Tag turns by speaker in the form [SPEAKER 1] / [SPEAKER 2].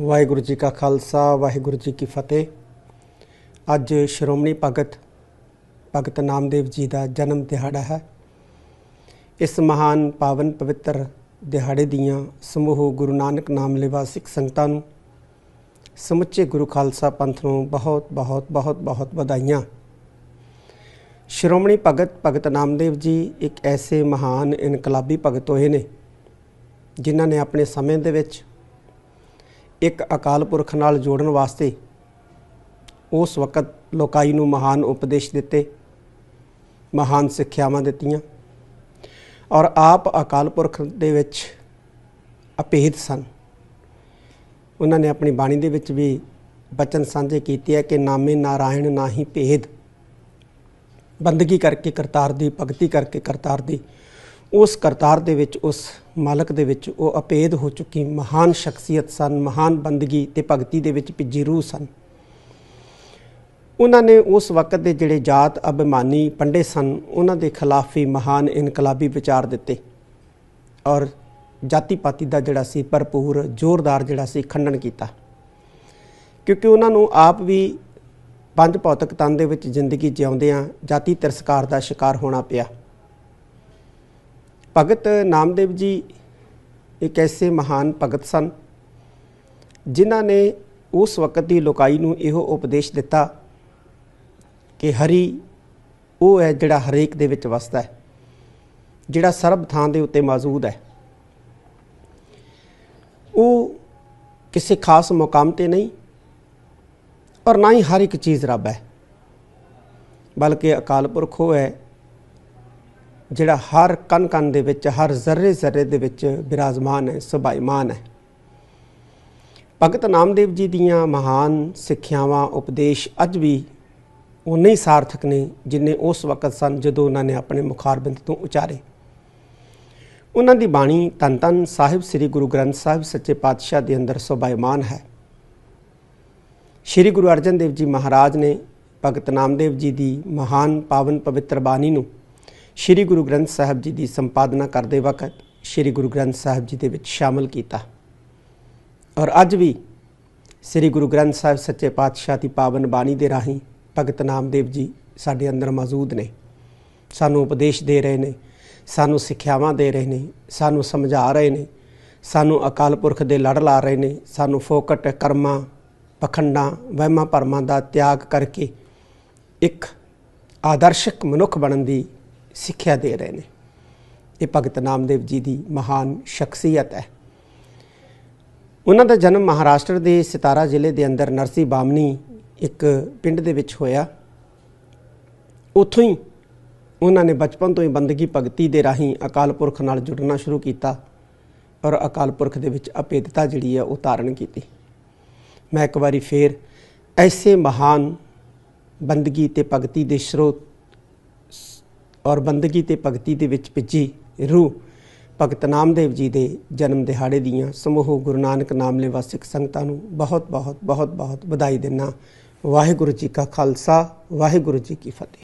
[SPEAKER 1] ਵਾਹਿਗੁਰੂ ਜੀ ਕਾ ਖਾਲਸਾ ਵਾਹਿਗੁਰੂ ਜੀ ਕੀ ਫਤਿਹ ਅੱਜ ਸ਼੍ਰੋਮਣੀ ਭਗਤ ਭਗਤ ਨਾਮਦੇਵ ਜੀ ਦਾ ਜਨਮ ਦਿਹਾੜਾ ਹੈ ਇਸ ਮਹਾਨ ਪਾਵਨ ਪਵਿੱਤਰ ਦਿਹਾੜੇ ਦੀਆਂ ਸਮੂਹ ਗੁਰੂ ਨਾਨਕ ਨਾਮ ਲੇਵਾ ਸਿੱਖ ਸੰਗਤਾਂ ਨੂੰ ਸਮੁੱਚੇ ਗੁਰੂ ਖਾਲਸਾ ਪੰਥ ਨੂੰ ਬਹੁਤ ਬਹੁਤ ਬਹੁਤ ਬਹੁਤ ਵਧਾਈਆਂ ਸ਼੍ਰੋਮਣੀ ਭਗਤ ਭਗਤ ਨਾਮਦੇਵ ਜੀ ਇੱਕ ਐਸੇ ਮਹਾਨ ਇਨਕਲਾਬੀ ਭਗਤ ਹੋਏ ਨੇ ਜਿਨ੍ਹਾਂ ਨੇ ਆਪਣੇ ਸਮੇਂ ਦੇ ਵਿੱਚ ਇੱਕ ਅਕਾਲ ਪੁਰਖ ਨਾਲ ਜੋੜਨ ਵਾਸਤੇ ਉਸ ਵਕਤ ਲੋਕਾਈ ਨੂੰ ਮਹਾਨ ਉਪਦੇਸ਼ ਦਿੱਤੇ ਮਹਾਨ ਸਿੱਖਿਆਵਾਂ ਦਿੱਤੀਆਂ ਔਰ ਆਪ ਅਕਾਲ ਪੁਰਖ ਦੇ ਵਿੱਚ ਅਪੇਧ ਸਨ ਉਹਨਾਂ ਨੇ ਆਪਣੀ ਬਾਣੀ ਦੇ ਵਿੱਚ ਵੀ ਬਚਨ ਸਾਂਝੇ ਕੀਤੇ ਹੈ ਕਿ ਨਾਮੇ ਨਾਰਾਇਣ ਨਾਹੀ ਭੇਦ ਬੰਦਗੀ ਕਰਕੇ ਕਰਤਾਰ ਦੀ ਭਗਤੀ ਕਰਕੇ ਕਰਤਾਰ ਦੀ ਉਸ ਕਰਤਾਰ ਦੇ ਵਿੱਚ ਉਸ ਮਾਲਕ ਦੇ ਵਿੱਚ ਉਹ ਅਪੇਦ ਹੋ ਚੁੱਕੀ ਮਹਾਨ ਸ਼ਖਸੀਅਤ ਸਨ ਮਹਾਨ ਬੰਦਗੀ ਤੇ ਭਗਤੀ ਦੇ ਵਿੱਚ ਭਿੱਜੀ ਰੂਹ ਸਨ ਉਹਨਾਂ ਨੇ ਉਸ ਵਕਤ ਦੇ ਜਿਹੜੇ ਜਾਤ ਅਭਿਮਾਨੀ ਪੰਡੇ ਸਨ ਉਹਨਾਂ ਦੇ ਖਿਲਾਫ ਵੀ ਮਹਾਨ ਇਨਕਲਾਬੀ ਵਿਚਾਰ ਦਿੱਤੇ ਔਰ ਜਾਤੀ ਪਾਤੀ ਦਾ ਜਿਹੜਾ ਸੀ ਭਰਪੂਰ ਜ਼ੋਰਦਾਰ ਜਿਹੜਾ ਸੀ ਖੰਡਨ ਕੀਤਾ ਕਿਉਂਕਿ ਉਹਨਾਂ ਨੂੰ ਆਪ ਵੀ ਪੰਜ ਭੌਤਿਕ ਤਨ ਦੇ ਵਿੱਚ ਜ਼ਿੰਦਗੀ ਜਿਉਂਦਿਆਂ ਜਾਤੀ ਤਿਰਸਕਾਰ ਦਾ ਸ਼ਿਕਾਰ ਹੋਣਾ ਪਿਆ ਭਗਤ ਨਾਮਦੇਵ ਜੀ ਇੱਕ ਐਸੇ ਮਹਾਨ ਭਗਤ ਸਨ ਜਿਨ੍ਹਾਂ ਨੇ ਉਸ ਵਕਤ ਦੀ ਲੋਕਾਈ ਨੂੰ ਇਹੋ ਉਪਦੇਸ਼ ਦਿੱਤਾ ਕਿ ਹਰੀ ਉਹ ਹੈ ਜਿਹੜਾ ਹਰੇਕ ਦੇ ਵਿੱਚ ਵਸਦਾ ਹੈ ਜਿਹੜਾ ਸਰਬ ਥਾਂ ਦੇ ਉੱਤੇ ਮੌਜੂਦ ਹੈ ਉਹ ਕਿਸੇ ਖਾਸ ਮੁਕਾਮ ਤੇ ਨਹੀਂ ਔਰ ਨਾ ਹੀ ਹਰ ਇੱਕ ਚੀਜ਼ ਰੱਬ ਹੈ ਬਲਕਿ ਅਕਾਲ ਪੁਰਖ ਹੋਇਆ ਹੈ ਜਿਹੜਾ ਹਰ ਕਣ ਕਣ ਦੇ ਵਿੱਚ ਹਰ ਜ਼ਰੇ ਜ਼ਰੇ ਦੇ ਵਿੱਚ ਬਿਰਾਜਮਾਨ ਹੈ ਸੁਭਾਈਮਾਨ ਹੈ ਭਗਤ ਨਾਮਦੇਵ ਜੀ ਦੀਆਂ ਮਹਾਨ ਸਿੱਖਿਆਵਾਂ ਉਪਦੇਸ਼ ਅੱਜ ਵੀ ਉਨੇ ਹੀ ਸਾਰਥਕ ਨੇ ਜਿੰਨੇ ਉਸ ਵਕਤ ਸਨ ਜਦੋਂ ਉਹਨਾਂ ਨੇ ਆਪਣੇ ਮੁਖਾਰਬਿੰਦ ਤੋਂ ਉਚਾਰੇ ਉਹਨਾਂ ਦੀ ਬਾਣੀ ਤਨ ਤਨ ਸਾਹਿਬ ਸ੍ਰੀ ਗੁਰੂ ਗ੍ਰੰਥ ਸਾਹਿਬ ਸੱਚੇ ਪਾਤਸ਼ਾਹ ਦੇ ਅੰਦਰ ਸੁਭਾਈਮਾਨ ਹੈ ਸ੍ਰੀ ਗੁਰੂ ਅਰਜਨ ਦੇਵ ਜੀ ਮਹਾਰਾਜ ਨੇ ਭਗਤ ਨਾਮਦੇਵ ਜੀ ਦੀ ਮਹਾਨ ਪਾਵਨ ਪਵਿੱਤਰ ਬਾਣੀ ਨੂੰ ਸ੍ਰੀ ਗੁਰੂ ਗ੍ਰੰਥ ਸਾਹਿਬ ਜੀ ਦੀ ਸੰਪਾਦਨਾ ਕਰਦੇ ਵਕਤ ਸ੍ਰੀ ਗੁਰੂ ਗ੍ਰੰਥ ਸਾਹਿਬ ਜੀ ਦੇ ਵਿੱਚ ਸ਼ਾਮਲ ਕੀਤਾ ਔਰ ਅੱਜ ਵੀ ਸ੍ਰੀ ਗੁਰੂ ਗ੍ਰੰਥ ਸਾਹਿਬ ਸੱਚੇ ਪਾਤਸ਼ਾਹ ਦੀ ਪਾਵਨ ਬਾਣੀ ਦੇ ਰਾਹੀਂ ਭਗਤ ਨਾਮਦੇਵ ਜੀ ਸਾਡੇ ਅੰਦਰ ਮੌਜੂਦ ਨੇ ਸਾਨੂੰ ਉਪਦੇਸ਼ ਦੇ ਰਹੇ ਨੇ ਸਾਨੂੰ ਸਿੱਖਿਆਵਾਂ ਦੇ ਰਹੇ ਨੇ ਸਾਨੂੰ ਸਮਝਾ ਰਹੇ ਨੇ ਸਾਨੂੰ ਅਕਾਲ ਪੁਰਖ ਦੇ ਲੜ ਲਾ ਰਹੇ ਨੇ ਸਾਨੂੰ ਫੋਕਟ ਕਰਮਾਂ ਪਖੰਡਾਂ ਵਹਿਮਾਂ ਭਰਮਾਂ ਦਾ ਤਿਆਗ ਕਰਕੇ ਇੱਕ ਆਦਰਸ਼ਕ ਮਨੁੱਖ ਬਣਨ ਦੀ ਸਿੱਖਿਆ ਦੇ ਰਹੇ ਨੇ ਇਹ ਭਗਤ ਨਾਮਦੇਵ ਜੀ ਦੀ ਮਹਾਨ ਸ਼ਖਸੀਅਤ ਹੈ ਉਹਨਾਂ ਦਾ ਜਨਮ ਮਹਾਰਾਸ਼ਟਰ ਦੇ ਸਿਤਾਰਾ ਜ਼ਿਲ੍ਹੇ ਦੇ ਅੰਦਰ ਨਰਸੀ ਬਾਮਨੀ ਇੱਕ ਪਿੰਡ ਦੇ ਵਿੱਚ ਹੋਇਆ ਉੱਥੋਂ ਹੀ ਉਹਨਾਂ ਨੇ ਬਚਪਨ ਤੋਂ ਹੀ ਬੰਦਗੀ ਭਗਤੀ ਦੇ ਰਾਹੀਂ ਅਕਾਲ ਪੁਰਖ ਨਾਲ ਜੁੜਨਾ ਸ਼ੁਰੂ ਕੀਤਾ ਔਰ ਅਕਾਲ ਪੁਰਖ ਦੇ ਵਿੱਚ ਅਪੇਦਤਾ ਜਿਹੜੀ ਹੈ ਉਹ ਧਾਰਨ ਕੀਤੀ ਮੈਂ ਇੱਕ ਵਾਰੀ ਫੇਰ ਐਸੇ ਮਹਾਨ ਬੰਦਗੀ ਤੇ ਭਗਤੀ ਦੇ ਸਰੋਤ ਔਰ ਬੰਦਗੀ ਤੇ ਭਗਤੀ ਦੇ ਵਿੱਚ ਭਿੱਜੀ ਰੂਹ ਭਗਤ ਨਾਮਦੇਵ ਜੀ ਦੇ ਜਨਮ ਦਿਹਾੜੇ ਦੀਆਂ ਸਮੂਹ ਗੁਰੂ ਨਾਨਕ ਨਾਮ ਲੈ ਵਾਸਿਕ ਸੰਗਤਾਂ ਨੂੰ ਬਹੁਤ ਬਹੁਤ ਬਹੁਤ ਬਹੁਤ ਵਧਾਈ ਦਿੰਨਾ ਵਾਹਿਗੁਰੂ ਜੀ ਕਾ ਖਾਲਸਾ ਵਾਹਿਗੁਰੂ ਜੀ ਕੀ ਫਤਿਹ